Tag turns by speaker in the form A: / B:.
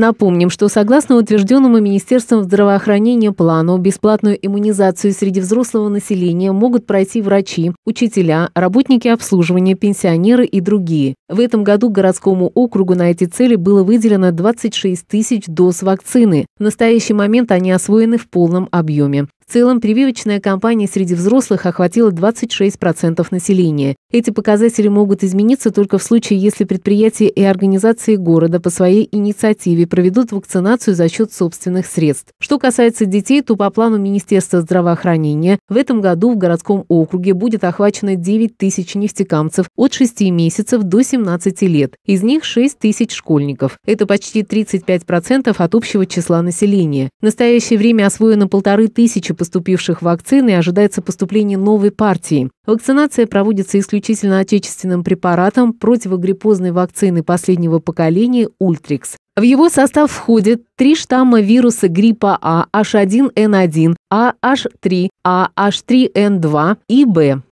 A: Напомним, что согласно утвержденному Министерством здравоохранения плану, бесплатную иммунизацию среди взрослого населения могут пройти врачи, учителя, работники обслуживания, пенсионеры и другие. В этом году городскому округу на эти цели было выделено 26 тысяч доз вакцины. В настоящий момент они освоены в полном объеме. В целом, прививочная кампания среди взрослых охватила 26% населения. Эти показатели могут измениться только в случае, если предприятия и организации города по своей инициативе проведут вакцинацию за счет собственных средств. Что касается детей, то по плану Министерства здравоохранения в этом году в городском округе будет охвачено 9 тысяч нефтекамцев от 6 месяцев до 17 лет. Из них 6 тысяч школьников. Это почти 35% от общего числа населения. В настоящее время освоено полторы тысячи поступивших вакцин и ожидается поступление новой партии. Вакцинация проводится исключительно отечественным препаратом противогриппозной вакцины последнего поколения «Ультрикс». В его состав входят три штамма вируса гриппа А, H1N1, AH3, AH3N2 и B.